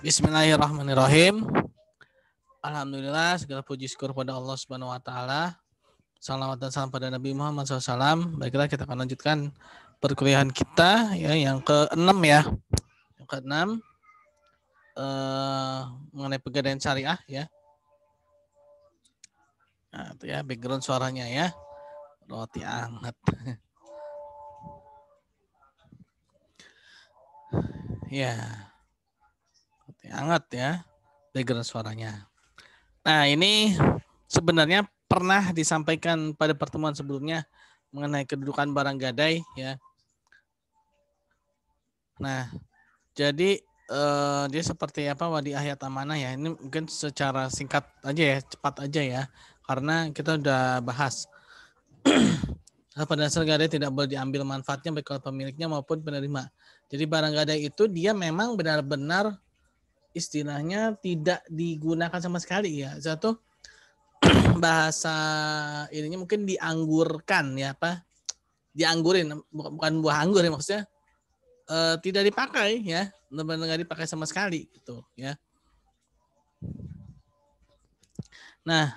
Bismillahirrahmanirrahim. Alhamdulillah segala puji syukur pada Allah Subhanahu wa taala. Salawat dan salam pada Nabi Muhammad SAW. Baiklah kita akan lanjutkan perkuliahan kita ya yang ke-6 ya. Yang ke-6 eh, mengenai pegadaian syariah ya. Nah, itu ya background suaranya ya. Roti hangat. ya. Yeah hangat ya background suaranya. Nah ini sebenarnya pernah disampaikan pada pertemuan sebelumnya mengenai kedudukan barang gadai ya. Nah jadi eh, dia seperti apa wadi ayat amanah ya ini mungkin secara singkat aja ya cepat aja ya karena kita udah bahas pada dasar gadai tidak boleh diambil manfaatnya baik oleh pemiliknya maupun penerima. Jadi barang gadai itu dia memang benar-benar istilahnya tidak digunakan sama sekali ya. Satu bahasa ininya mungkin dianggurkan ya apa? Dianggurin bukan buah anggur ya maksudnya. E, tidak dipakai ya, benar-benar tidak dipakai sama sekali gitu ya. Nah,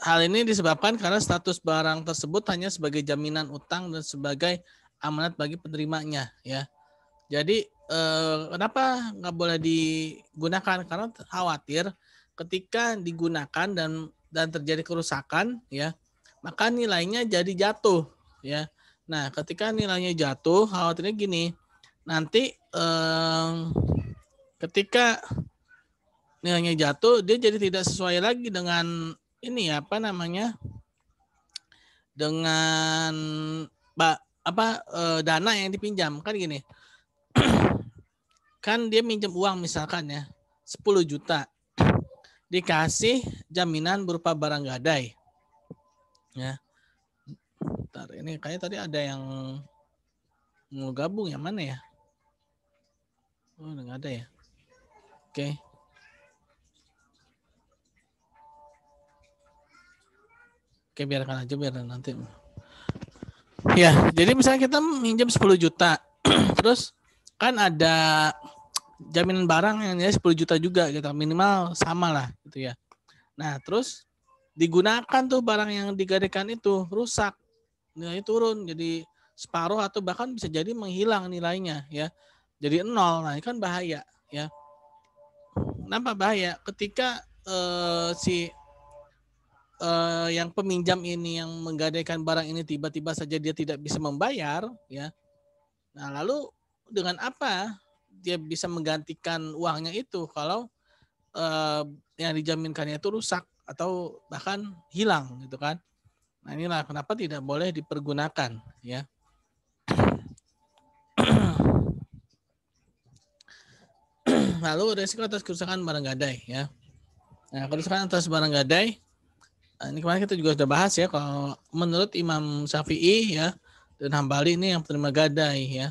hal ini disebabkan karena status barang tersebut hanya sebagai jaminan utang dan sebagai amanat bagi penerimanya ya. Jadi eh, kenapa nggak boleh digunakan? Karena khawatir ketika digunakan dan dan terjadi kerusakan, ya, maka nilainya jadi jatuh, ya. Nah, ketika nilainya jatuh, khawatirnya gini, nanti eh, ketika nilainya jatuh, dia jadi tidak sesuai lagi dengan ini ya, apa namanya, dengan apa eh, dana yang dipinjam kan gini kan dia minjem uang misalkan ya 10 juta dikasih jaminan berupa barang gadai ya Bentar, ini kayaknya tadi ada yang mau gabung ya mana ya oh nggak ada ya oke okay. Oke, biarkan aja biar nanti. Ya, jadi misalnya kita minjem 10 juta. Terus kan ada jaminan barang yang nilai 10 juta juga gitu minimal sama lah gitu ya nah terus digunakan tuh barang yang digadekan itu rusak nilai turun jadi separuh atau bahkan bisa jadi menghilang nilainya ya jadi nol nah ini kan bahaya ya kenapa bahaya ketika uh, si uh, yang peminjam ini yang menggadaikan barang ini tiba-tiba saja dia tidak bisa membayar ya nah lalu dengan apa dia bisa menggantikan uangnya itu kalau uh, yang dijaminkannya itu rusak atau bahkan hilang gitu kan. Nah inilah kenapa tidak boleh dipergunakan ya. Lalu resiko atas kerusakan barang gadai ya. Nah kerusakan atas barang gadai nah, ini kemarin kita juga sudah bahas ya kalau menurut Imam Syafi'i ya dan Hambali ini yang terima gadai ya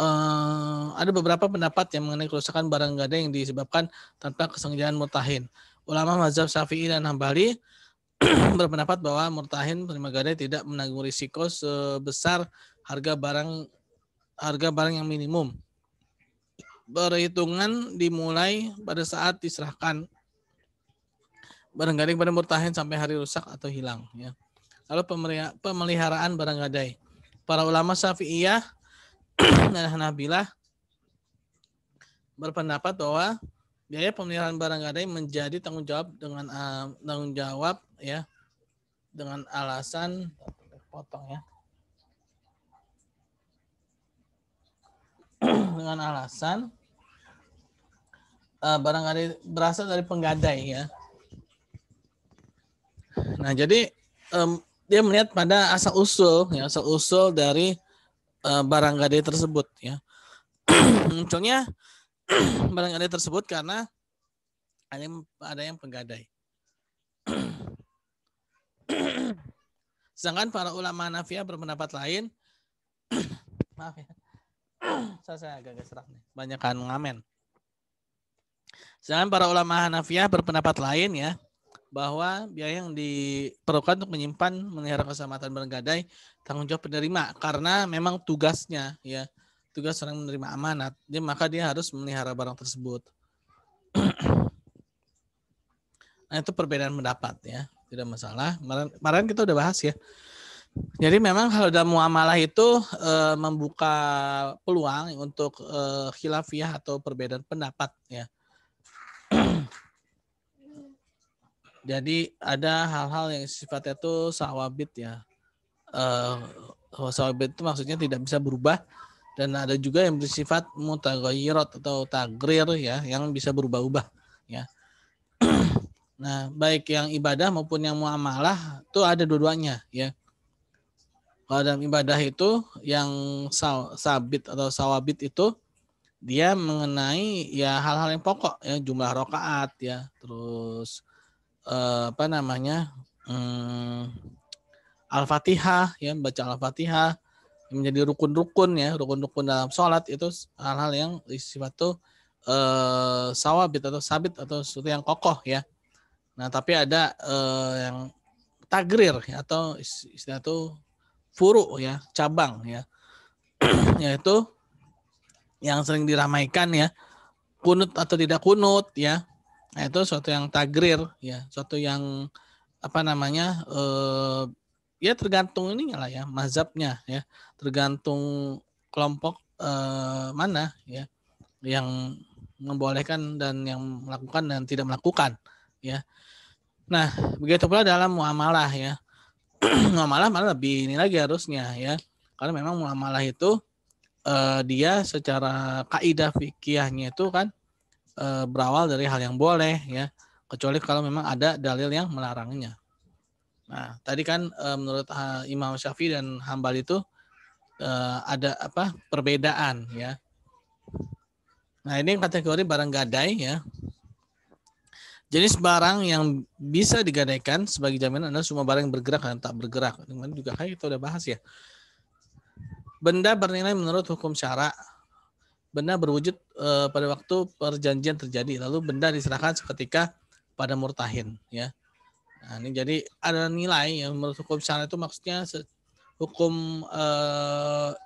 uh, ada beberapa pendapat yang mengenai kerusakan barang gadai yang disebabkan tanpa kesengajaan murtahin. Ulama mazhab Syafi'i dan Hambali berpendapat bahwa murtahin penerima gadai tidak menanggung risiko sebesar harga barang harga barang yang minimum. Perhitungan dimulai pada saat diserahkan barang gadai kepada murtahin sampai hari rusak atau hilang. Ya. Lalu pemeliharaan barang gadai. Para ulama syafi'iyah dan Hanabilah berpendapat bahwa biaya pemeliharaan barang gadai menjadi tanggung jawab dengan uh, tanggung jawab ya dengan alasan potong ya dengan alasan uh, barang gadai berasal dari penggadai ya nah jadi um, dia melihat pada asal usul ya asal usul dari Eh, barang gade tersebut ya. Munculnya barang gade tersebut karena ada yang ada yang penggadai. Sedangkan para ulama nafia berpendapat lain. Maaf ya. saya, saya agak geserak nih. ngamen. Sedangkan para ulama nafia berpendapat lain ya bahwa biaya yang diperlukan untuk menyimpan melihara keselamatan barang gadai tanggung jawab penerima karena memang tugasnya ya tugas orang menerima amanat dia maka dia harus memelihara barang tersebut nah itu perbedaan pendapat ya tidak masalah kemarin, kemarin kita udah bahas ya jadi memang kalau dalam muamalah itu e, membuka peluang untuk e, khilafiyah atau perbedaan pendapat ya Jadi ada hal-hal yang sifatnya itu sawabit ya. Uh, sawabit itu maksudnya tidak bisa berubah dan ada juga yang bersifat mutaghayirat atau tagrir ya yang bisa berubah-ubah ya. nah, baik yang ibadah maupun yang muamalah itu ada dua-duanya ya. Kalau dalam ibadah itu yang saw, sabit atau sawabit itu dia mengenai ya hal-hal yang pokok ya jumlah rokaat ya terus Eh, apa namanya hmm, al-fatihah ya baca al-fatihah menjadi rukun-rukun ya rukun-rukun dalam sholat itu hal-hal yang sifat tuh eh, sawabit atau sabit atau sesuatu yang kokoh ya nah tapi ada eh, yang tagrir ya, atau istilah itu furu ya cabang ya yaitu yang sering diramaikan ya kunut atau tidak kunut ya Nah, itu suatu yang tagrir ya, suatu yang apa namanya eh, ya tergantung ini lah ya, mazhabnya ya, tergantung kelompok eh, mana ya yang membolehkan dan yang melakukan dan tidak melakukan ya. Nah, begitu pula dalam muamalah ya. muamalah malah lebih ini lagi harusnya ya. Karena memang muamalah itu eh, dia secara kaidah fikihnya itu kan e, berawal dari hal yang boleh ya, kecuali kalau memang ada dalil yang melarangnya. Nah, tadi kan e, menurut eh, Imam Syafi'i dan Hambal itu e, ada apa? perbedaan ya. Nah, ini kategori barang gadai ya. Jenis barang yang bisa digadaikan sebagai jaminan adalah semua barang yang bergerak dan tak bergerak. Ini juga kayak kita udah bahas ya. Benda bernilai menurut hukum syarak benda berwujud e, pada waktu perjanjian terjadi lalu benda diserahkan seketika pada murtahin ya nah, ini jadi ada nilai yang menurut hukum syara itu maksudnya hukum e,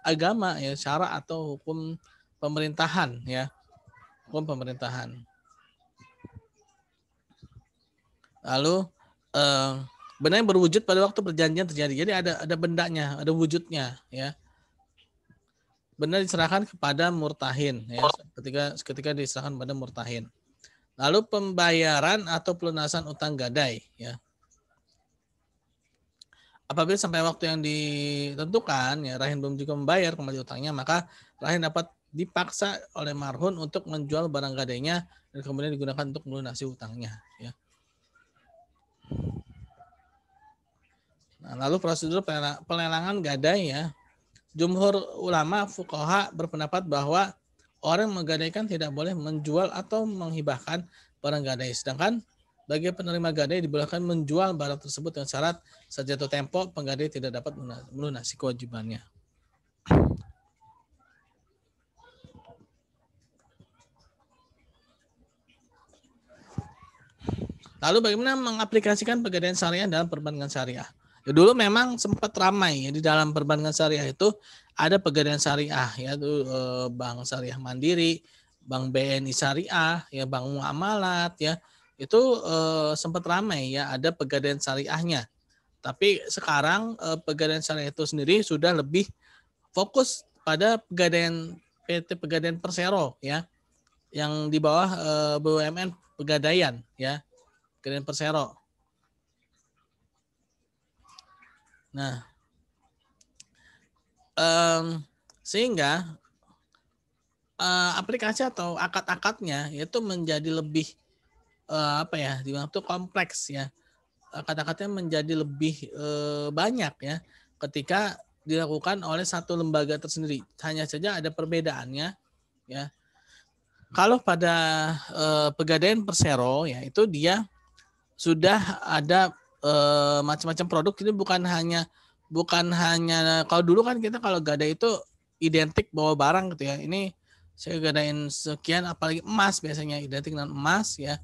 agama ya syara atau hukum pemerintahan ya hukum pemerintahan lalu e, benda yang berwujud pada waktu perjanjian terjadi jadi ada ada bendanya ada wujudnya ya benar diserahkan kepada murtahin ya ketika ketika diserahkan pada murtahin lalu pembayaran atau pelunasan utang gadai ya apabila sampai waktu yang ditentukan ya rahim belum juga membayar kembali utangnya maka rahim dapat dipaksa oleh marhun untuk menjual barang gadainya dan kemudian digunakan untuk melunasi utangnya ya Nah, lalu prosedur pelelangan gadai ya jumhur ulama fukoha berpendapat bahwa orang menggadaikan tidak boleh menjual atau menghibahkan barang gadai. Sedangkan bagi penerima gadai dibolehkan menjual barang tersebut dengan syarat sejatuh tempo penggadai tidak dapat melunasi kewajibannya. Lalu bagaimana mengaplikasikan pegadaian syariah dalam perbandingan syariah? Ya, dulu memang sempat ramai ya, di dalam perbankan syariah itu ada pegadaian syariah yaitu eh, bank syariah mandiri, bank BNI syariah, ya bank muamalat ya. Itu eh, sempat ramai ya ada pegadaian syariahnya. Tapi sekarang eh, pegadaian syariah itu sendiri sudah lebih fokus pada pegadaian PT Pegadaian Persero ya yang di bawah eh, BUMN Pegadaian ya. Pegadaian Persero Nah, um, sehingga uh, aplikasi atau akad-akadnya itu menjadi lebih uh, apa ya Di waktu kompleks ya akad-akadnya menjadi lebih uh, banyak ya ketika dilakukan oleh satu lembaga tersendiri hanya saja ada perbedaannya ya kalau pada uh, pegadaian persero ya itu dia sudah ada uh, macam-macam produk itu bukan hanya bukan hanya kalau dulu kan kita kalau gada itu identik bawa barang gitu ya. Ini saya gadain sekian apalagi emas biasanya identik dengan emas ya.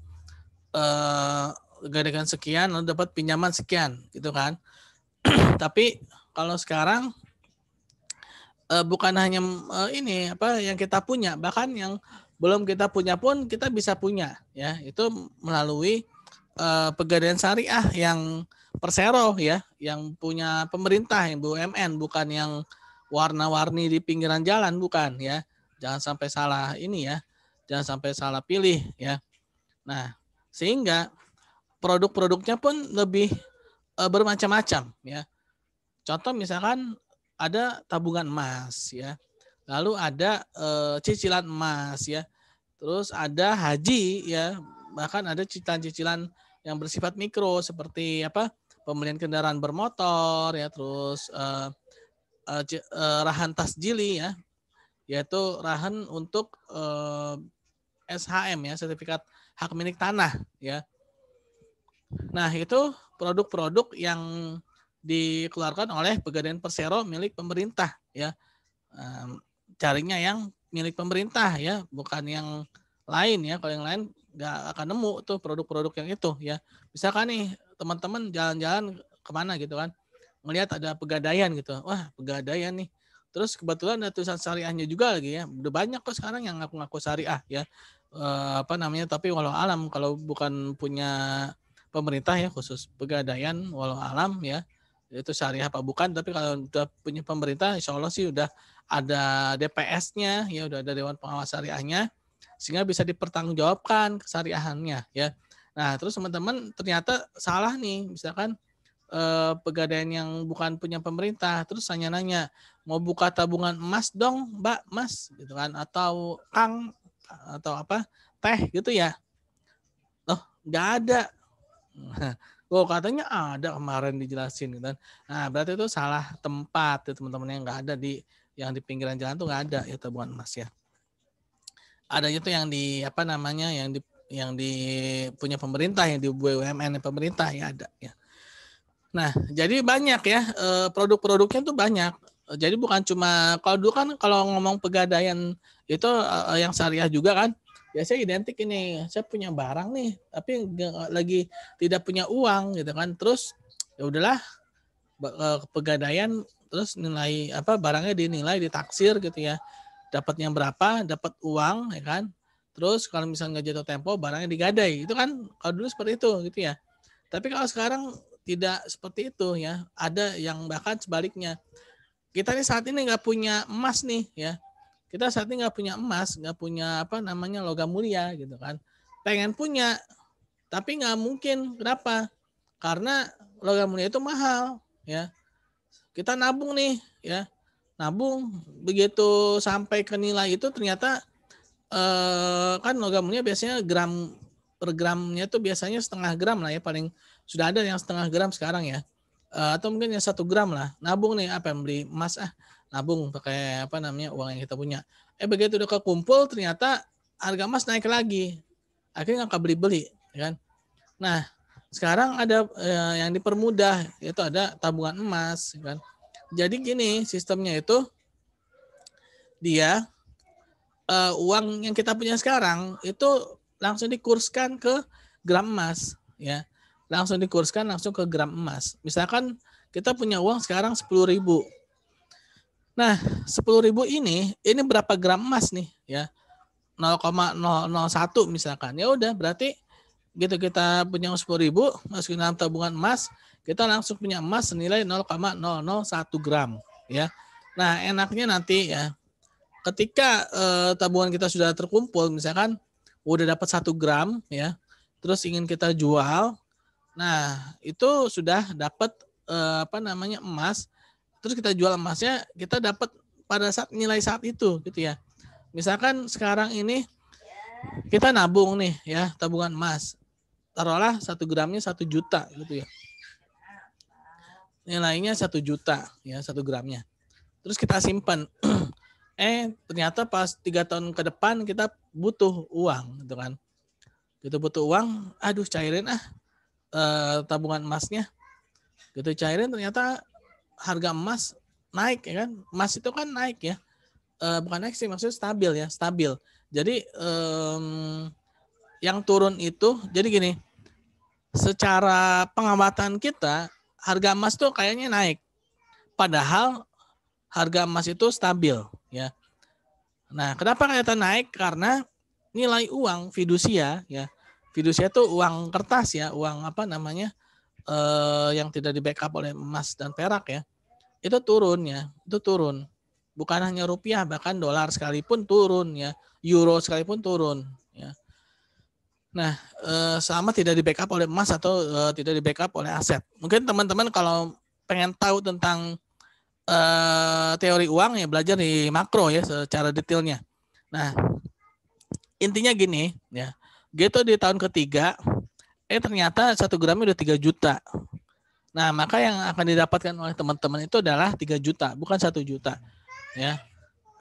uh, eh, gadaikan sekian lalu dapat pinjaman sekian gitu kan. Tapi kalau sekarang uh, bukan hanya uh, ini apa yang kita punya bahkan yang belum kita punya pun kita bisa punya ya itu melalui uh, pegadaian syariah yang persero ya, yang punya pemerintah yang BUMN bukan yang warna-warni di pinggiran jalan bukan ya. Jangan sampai salah ini ya. Jangan sampai salah pilih ya. Nah, sehingga produk-produknya pun lebih uh, bermacam-macam ya. Contoh misalkan ada tabungan emas ya. Lalu ada uh, cicilan emas ya. Terus ada haji ya, bahkan ada cicilan-cicilan yang bersifat mikro seperti apa pembelian kendaraan bermotor ya terus uh, uh, uh, rahan tasjili ya yaitu rahan untuk uh, eh, SHM ya sertifikat hak milik tanah ya nah itu produk-produk yang dikeluarkan oleh Pegadaian Persero milik pemerintah ya um, carinya yang milik pemerintah ya bukan yang lain ya kalau yang lain nggak akan nemu tuh produk-produk yang itu ya. Misalkan nih teman-teman jalan-jalan kemana gitu kan, melihat ada pegadaian gitu, wah pegadaian nih. Terus kebetulan ada tulisan syariahnya juga lagi ya. Udah banyak kok sekarang yang ngaku-ngaku syariah ya. E, apa namanya? Tapi walau alam kalau bukan punya pemerintah ya khusus pegadaian walau alam ya itu syariah apa bukan tapi kalau udah punya pemerintah Insyaallah sih udah ada DPS-nya ya udah ada dewan pengawas syariahnya sehingga bisa dipertanggungjawabkan kesariahannya ya. Nah, terus teman-teman ternyata salah nih, misalkan eh, pegadaian yang bukan punya pemerintah, terus hanya nanya, mau buka tabungan emas dong, Mbak, Mas, gitu kan, atau Kang, atau apa, teh gitu ya. Loh, nggak ada. Oh, katanya ada kemarin dijelasin gitu kan. Nah, berarti itu salah tempat ya teman-teman yang nggak ada di yang di pinggiran jalan tuh nggak ada ya tabungan emas ya ada itu yang di apa namanya yang di yang di punya pemerintah yang di BUMN pemerintah ya ada ya. Nah, jadi banyak ya eh, produk-produknya tuh banyak. Jadi bukan cuma kalau dulu kan kalau ngomong pegadaian itu eh, yang syariah juga kan. ya saya identik ini, saya punya barang nih, tapi lagi tidak punya uang gitu kan. Terus ya udahlah eh, pegadaian terus nilai apa barangnya dinilai ditaksir gitu ya dapatnya berapa, dapat uang, ya kan? Terus kalau misalnya nggak jatuh tempo, barangnya digadai. Itu kan kalau dulu seperti itu gitu ya. Tapi kalau sekarang tidak seperti itu ya. Ada yang bahkan sebaliknya. Kita nih saat ini nggak punya emas nih ya. Kita saat ini nggak punya emas, nggak punya apa namanya logam mulia gitu kan. Pengen punya, tapi nggak mungkin. Kenapa? Karena logam mulia itu mahal ya. Kita nabung nih ya nabung begitu sampai ke nilai itu ternyata eh, kan logamnya biasanya gram per gramnya tuh biasanya setengah gram lah ya paling sudah ada yang setengah gram sekarang ya eh, atau mungkin yang satu gram lah nabung nih apa yang beli emas ah nabung pakai apa namanya uang yang kita punya eh begitu udah kekumpul ternyata harga emas naik lagi akhirnya nggak beli beli ya kan nah sekarang ada eh, yang dipermudah yaitu ada tabungan emas ya kan jadi gini sistemnya itu dia uh, uang yang kita punya sekarang itu langsung dikurskan ke gram emas ya langsung dikurskan langsung ke gram emas misalkan kita punya uang sekarang 10.000 ribu nah 10.000 ribu ini ini berapa gram emas nih ya 0,001 misalkan ya udah berarti gitu kita punya uang sepuluh ribu masukin dalam tabungan emas kita langsung punya emas senilai 0,001 gram ya nah enaknya nanti ya ketika eh, tabungan kita sudah terkumpul misalkan udah dapat satu gram ya terus ingin kita jual nah itu sudah dapat eh, apa namanya emas terus kita jual emasnya kita dapat pada saat nilai saat itu gitu ya misalkan sekarang ini kita nabung nih ya tabungan emas taruhlah satu gramnya satu juta gitu ya nilainya satu juta ya satu gramnya terus kita simpan eh ternyata pas tiga tahun ke depan kita butuh uang gitu kan Kita butuh uang aduh cairin ah e, tabungan emasnya gitu cairin ternyata harga emas naik ya kan emas itu kan naik ya e, bukan naik sih maksudnya stabil ya stabil jadi yang turun itu jadi gini secara pengamatan kita harga emas tuh kayaknya naik padahal harga emas itu stabil ya nah kenapa kayaknya naik karena nilai uang fidusia ya fidusia itu uang kertas ya uang apa namanya eh, yang tidak di backup oleh emas dan perak ya itu turun ya itu turun bukan hanya rupiah bahkan dolar sekalipun turun ya euro sekalipun turun Nah, eh, sama tidak di backup oleh emas atau eh, tidak di backup oleh aset. Mungkin teman-teman kalau pengen tahu tentang eh, teori uang ya belajar di makro ya secara detailnya. Nah, intinya gini ya. Gitu di tahun ketiga eh ternyata satu gramnya udah 3 juta. Nah, maka yang akan didapatkan oleh teman-teman itu adalah 3 juta, bukan satu juta. Ya.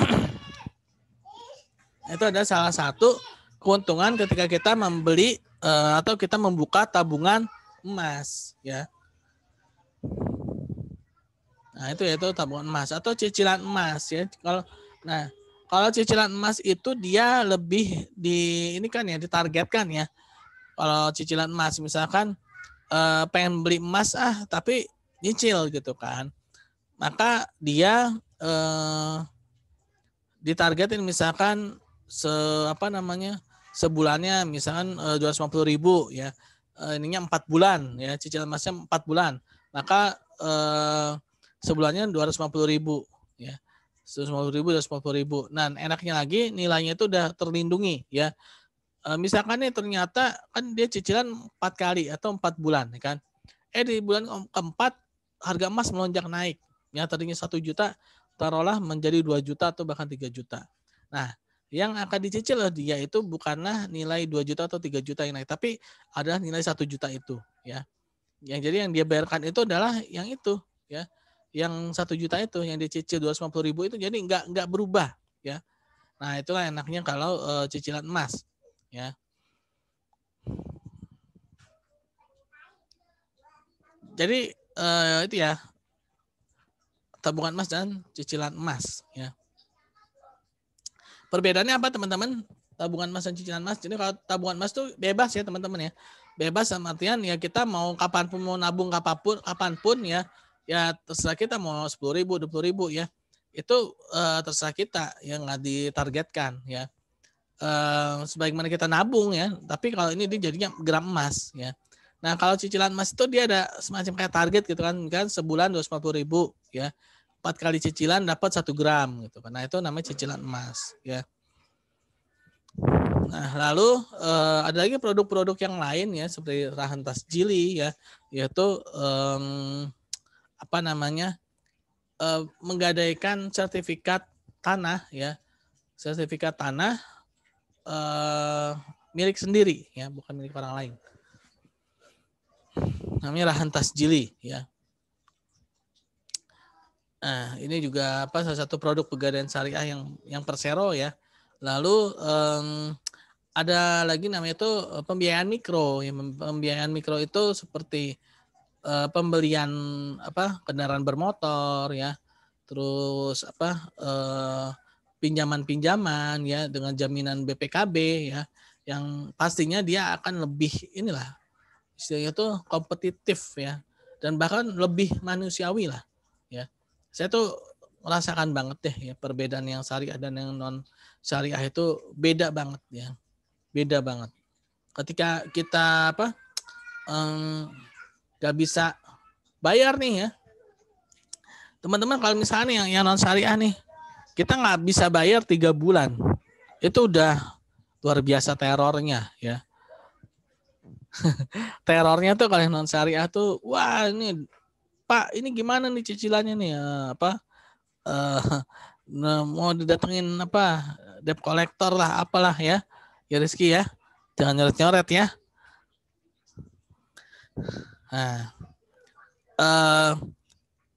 itu ada salah satu keuntungan ketika kita membeli uh, atau kita membuka tabungan emas ya. Nah, itu yaitu tabungan emas atau cicilan emas ya. Kalau nah, kalau cicilan emas itu dia lebih di ini kan ya ditargetkan ya. Kalau cicilan emas misalkan eh, pengen beli emas ah tapi nyicil gitu kan. Maka dia eh, ditargetin misalkan se apa namanya sebulannya misalkan eh, dua ratus lima puluh ribu ya eh, ininya empat bulan ya cicilan masnya empat bulan maka eh, sebulannya dua ratus lima puluh ribu ya seratus lima puluh ribu dua ratus lima puluh ribu nah enaknya lagi nilainya itu udah terlindungi ya eh, misalkan nih ternyata kan dia cicilan empat kali atau empat bulan ya kan eh di bulan keempat harga emas melonjak naik yang tadinya satu juta taruhlah menjadi dua juta atau bahkan tiga juta. Nah, yang akan dicicil oleh dia itu bukanlah nilai 2 juta atau 3 juta yang naik, tapi adalah nilai 1 juta itu ya. Yang jadi yang dia bayarkan itu adalah yang itu ya. Yang 1 juta itu yang dicicil 250 ribu itu jadi nggak nggak berubah ya. Nah itulah enaknya kalau e, cicilan emas ya. Jadi e, itu ya tabungan emas dan cicilan emas ya. Perbedaannya apa teman-teman? Tabungan emas dan cicilan emas. Jadi kalau tabungan emas tuh bebas ya teman-teman ya. Bebas sama artian ya kita mau kapan pun mau nabung kapanpun kapanpun ya ya terserah kita mau sepuluh ribu dua puluh ribu ya itu uh, terserah kita yang nggak ditargetkan ya uh, sebagaimana kita nabung ya tapi kalau ini dia jadinya gram emas ya nah kalau cicilan emas itu dia ada semacam kayak target gitu kan kan sebulan dua ratus ribu ya empat kali cicilan dapat satu gram gitu karena itu namanya cicilan emas ya nah lalu eh, ada lagi produk-produk yang lain ya seperti rahan tas jili ya yaitu eh, apa namanya eh, menggadaikan sertifikat tanah ya sertifikat tanah eh, milik sendiri ya bukan milik orang lain namanya rahan tas jili ya Nah, ini juga apa salah satu produk pegadaian syariah yang yang Persero ya. Lalu um, ada lagi namanya itu eh, pembiayaan mikro. Ya, pembiayaan mikro itu seperti uh, pembelian apa kendaraan bermotor ya. Terus apa uh, pinjaman-pinjaman ya dengan jaminan BPKB ya yang pastinya dia akan lebih inilah istilahnya itu kompetitif ya dan bahkan lebih manusiawi lah saya tuh merasakan banget deh ya perbedaan yang syariah dan yang non syariah itu beda banget ya beda banget ketika kita apa nggak um, bisa bayar nih ya teman-teman kalau misalnya yang, yang non syariah nih kita nggak bisa bayar tiga bulan itu udah luar biasa terornya ya terornya tuh kalau yang non syariah tuh wah ini Pak ini gimana nih cicilannya nih eh, apa uh, mau didatengin apa debt collector lah apalah ya ya Rizky ya jangan nyoret nyoret ya nah uh,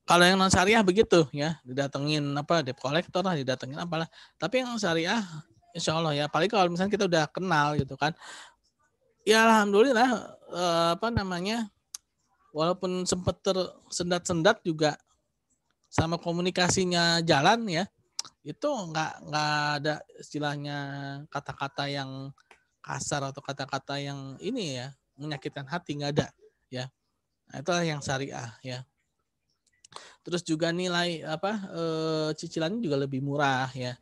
kalau yang non syariah begitu ya didatengin apa debt collector lah didatengin apalah tapi yang non syariah Insya Allah ya paling kalau misalnya kita udah kenal gitu kan ya alhamdulillah uh, apa namanya walaupun sempat tersendat-sendat juga sama komunikasinya jalan ya itu nggak nggak ada istilahnya kata-kata yang kasar atau kata-kata yang ini ya menyakitkan hati nggak ada ya nah, itulah yang syariah ya terus juga nilai apa e, cicilannya juga lebih murah ya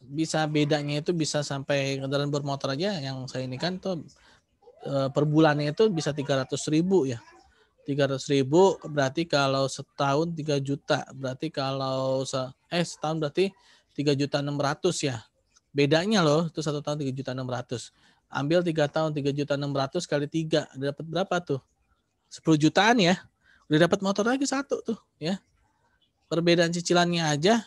bisa bedanya itu bisa sampai kendaraan bermotor aja yang saya ini kan tuh e, per bulannya itu bisa tiga ratus ribu ya 300 ribu berarti kalau setahun 3 juta berarti kalau se eh setahun berarti 3 juta 600 ya bedanya loh itu satu tahun 3 juta 600 ambil tiga tahun 3 juta 600 kali tiga dapat berapa tuh 10 jutaan ya udah dapat motor lagi satu tuh ya perbedaan cicilannya aja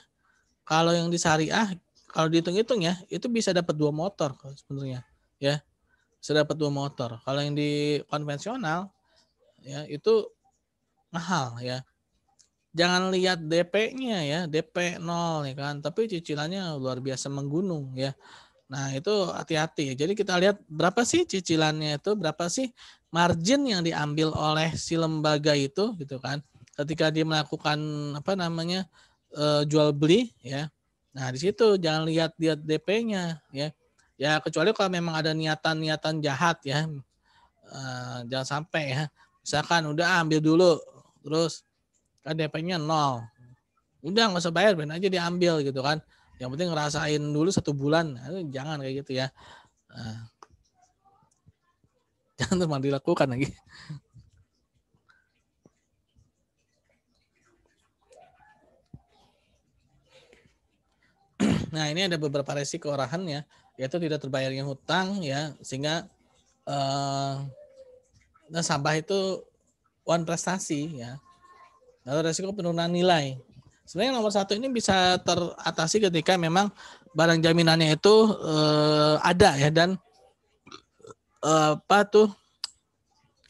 kalau yang di syariah kalau dihitung-hitung ya itu bisa dapat dua motor sebenarnya ya sudah dapat dua motor kalau yang di konvensional ya itu mahal ya jangan lihat DP-nya ya DP nol ya kan tapi cicilannya luar biasa menggunung ya nah itu hati-hati jadi kita lihat berapa sih cicilannya itu berapa sih margin yang diambil oleh si lembaga itu gitu kan ketika dia melakukan apa namanya eh, jual beli ya nah di situ jangan lihat lihat DP-nya ya ya kecuali kalau memang ada niatan-niatan jahat ya eh, jangan sampai ya Misalkan udah ah, ambil dulu, terus kan DP-nya nol. Udah nggak usah bayar, aja diambil gitu kan. Yang penting ngerasain dulu satu bulan, jangan kayak gitu ya. Nah. Jangan terus dilakukan lagi. Nah ini ada beberapa resiko arahan ya, yaitu tidak terbayarnya hutang ya, sehingga eh, nasabah itu one prestasi ya lalu resiko penurunan nilai. Sebenarnya nomor satu ini bisa teratasi ketika memang barang jaminannya itu eh, ada ya dan eh, apa tuh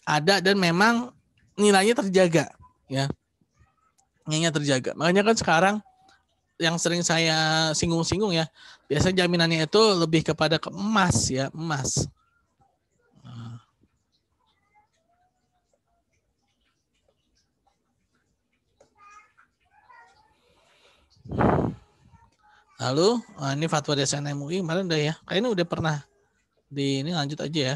ada dan memang nilainya terjaga ya nilainya terjaga. Makanya kan sekarang yang sering saya singgung-singgung ya biasanya jaminannya itu lebih kepada ke emas ya emas Lalu ah, ini fatwa dari MUI kemarin udah ya. Kayaknya udah pernah di ini lanjut aja ya.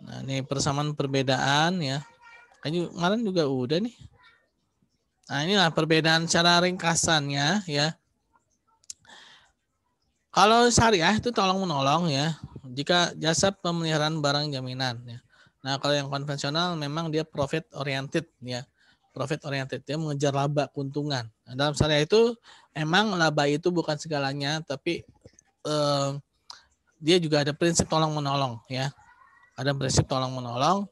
Nah, ini persamaan perbedaan ya. Kayaknya kemarin juga udah nih. Nah, inilah perbedaan cara ringkasannya ya. Kalau syariah itu tolong menolong ya. Jika jasa pemeliharaan barang jaminan ya. Nah, kalau yang konvensional memang dia profit oriented ya profit oriented dia mengejar laba keuntungan nah, dalam syariah itu emang laba itu bukan segalanya tapi eh, dia juga ada prinsip tolong menolong ya ada prinsip tolong menolong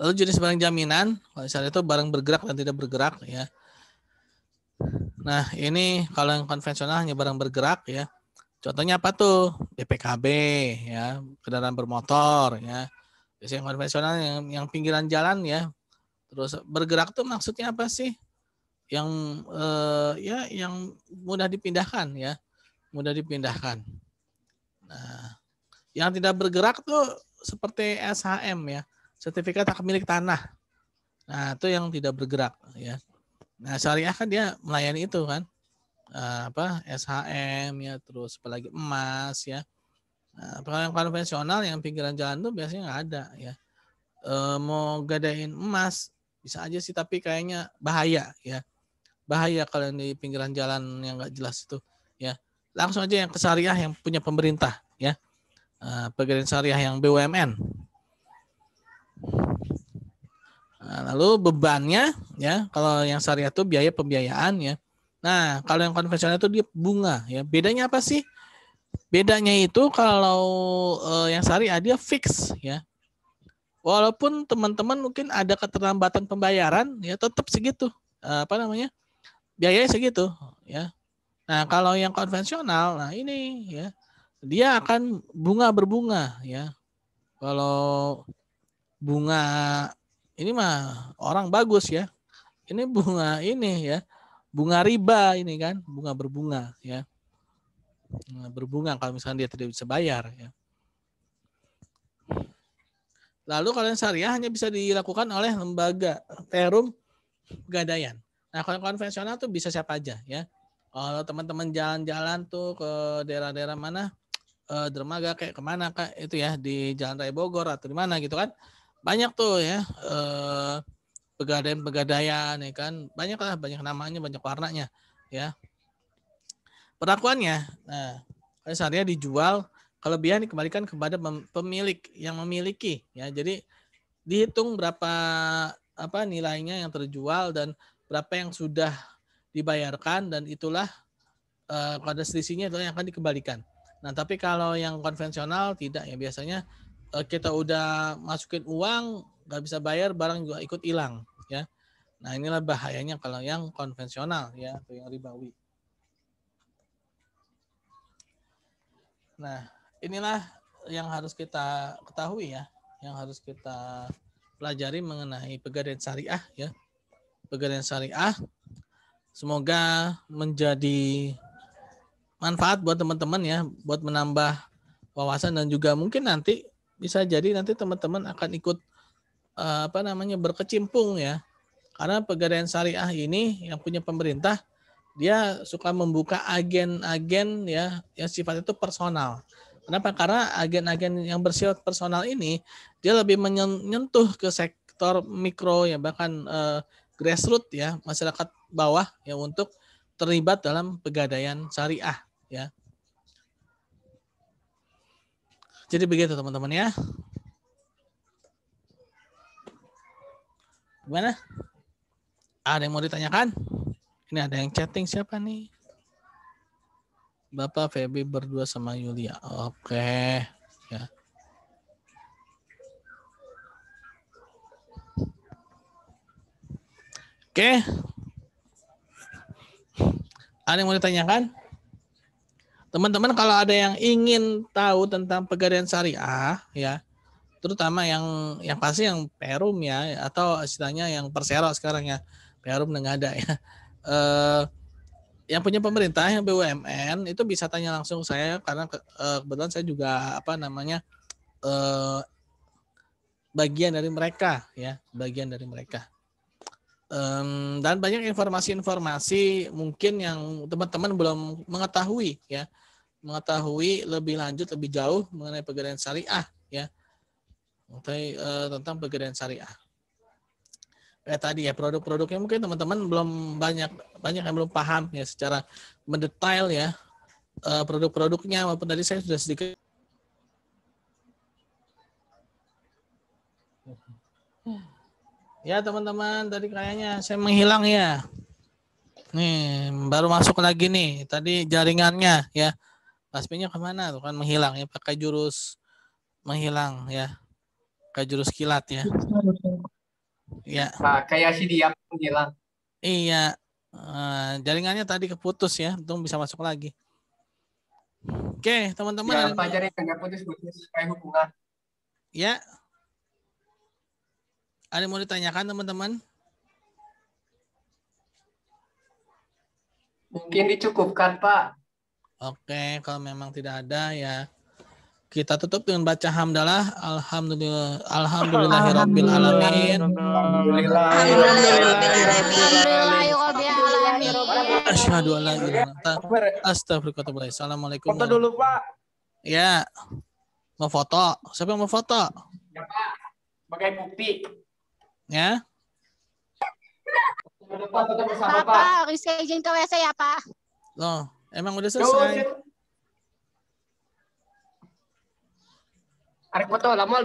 lalu jenis barang jaminan kalau syariah itu barang bergerak dan tidak bergerak ya nah ini kalau yang konvensional hanya barang bergerak ya Contohnya apa tuh? BPKB ya, kendaraan bermotor ya. Biasanya yang konvensional yang yang pinggiran jalan ya, Terus bergerak tuh maksudnya apa sih? Yang eh, ya yang mudah dipindahkan ya, mudah dipindahkan. Nah, yang tidak bergerak tuh seperti SHM ya, sertifikat hak milik tanah. Nah, itu yang tidak bergerak ya. Nah, syariah kan dia melayani itu kan. Eh, apa SHM ya terus apalagi emas ya nah, kalau yang konvensional yang pinggiran jalan tuh biasanya nggak ada ya e, mau gadain emas bisa aja sih tapi kayaknya bahaya ya bahaya kalau yang di pinggiran jalan yang nggak jelas itu ya langsung aja yang ke syariah yang punya pemerintah ya uh, eh, pegawai syariah yang BUMN nah, lalu bebannya ya kalau yang syariah itu biaya pembiayaan ya nah kalau yang konvensional itu dia bunga ya bedanya apa sih bedanya itu kalau eh, yang syariah dia fix ya walaupun teman-teman mungkin ada keterlambatan pembayaran ya tetap segitu eh, apa namanya biayanya segitu ya nah kalau yang konvensional nah ini ya dia akan bunga berbunga ya kalau bunga ini mah orang bagus ya ini bunga ini ya bunga riba ini kan bunga berbunga ya berbunga kalau misalnya dia tidak bisa bayar ya Lalu kajian syariah hanya bisa dilakukan oleh lembaga terum pegadaian. Nah, kalau konvensional tuh bisa siapa aja ya. Kalau teman-teman jalan-jalan tuh ke daerah-daerah mana, eh, dermaga kayak kemana kak itu ya di Jalan Raya Bogor atau di mana gitu kan, banyak tuh ya eh, pegadaian-pegadaian ya kan, banyak lah banyak namanya banyak warnanya ya. Perlakuannya, nah, syariah dijual kelebihan dikembalikan kepada pemilik yang memiliki ya. Jadi dihitung berapa apa nilainya yang terjual dan berapa yang sudah dibayarkan dan itulah eh, pada selisihnya itu yang akan dikembalikan. Nah, tapi kalau yang konvensional tidak ya biasanya eh, kita udah masukin uang nggak bisa bayar barang juga ikut hilang ya. Nah, inilah bahayanya kalau yang konvensional ya atau yang ribawi. Nah, inilah yang harus kita ketahui ya, yang harus kita pelajari mengenai pegadaian syariah ya. Pegadaian syariah semoga menjadi manfaat buat teman-teman ya, buat menambah wawasan dan juga mungkin nanti bisa jadi nanti teman-teman akan ikut eh, apa namanya berkecimpung ya. Karena pegadaian syariah ini yang punya pemerintah dia suka membuka agen-agen ya yang sifatnya itu personal. Kenapa? Karena agen-agen yang bersifat personal ini dia lebih menyentuh ke sektor mikro ya bahkan eh, grassroots ya masyarakat bawah ya untuk terlibat dalam pegadaian syariah ya. Jadi begitu teman-teman ya. Gimana? Ada yang mau ditanyakan? Ini ada yang chatting siapa nih? Bapak Febi berdua sama Yulia. Oke. Ya. Oke. Ada yang mau ditanyakan? Teman-teman kalau ada yang ingin tahu tentang pegadaian syariah ya, terutama yang yang pasti yang perum ya atau istilahnya yang persero sekarang ya perum nengada ada ya. Uh, yang punya pemerintah yang BUMN itu bisa tanya langsung saya karena ke, uh, kebetulan saya juga apa namanya uh, bagian dari mereka ya bagian dari mereka um, dan banyak informasi-informasi mungkin yang teman-teman belum mengetahui ya mengetahui lebih lanjut lebih jauh mengenai pegadaian syariah ya eh, tentang pegadaian syariah Ya tadi ya produk-produknya mungkin teman-teman belum banyak banyak yang belum paham ya secara mendetail ya eh, produk-produknya maupun tadi saya sudah sedikit Ya teman-teman tadi kayaknya saya menghilang ya. Nih baru masuk lagi nih tadi jaringannya ya. aspinya kemana tuh kan menghilang ya pakai jurus menghilang ya. kayak jurus kilat ya. Iya. Nah, kayak si dia hilang. Iya. Uh, jaringannya tadi keputus ya, untung bisa masuk lagi. Oke, teman-teman. Ya, pelajari yang nggak putus putus kayak hubungan. Ya. Ada yang mau ditanyakan teman-teman? Mungkin dicukupkan Pak. Oke, kalau memang tidak ada ya kita tutup dengan baca hamdalah alhamdulillah alhamdulillahirabbil alamin. Asyhadu Assalamualaikum. Foto dulu, Pak. Ya. Mau foto? Siapa yang mau foto? Ya, Pak. Pakai bukti. Ya. Pak, Pak, Rizka izin ke WC ya, Pak. Loh, emang udah selesai? Arek la lama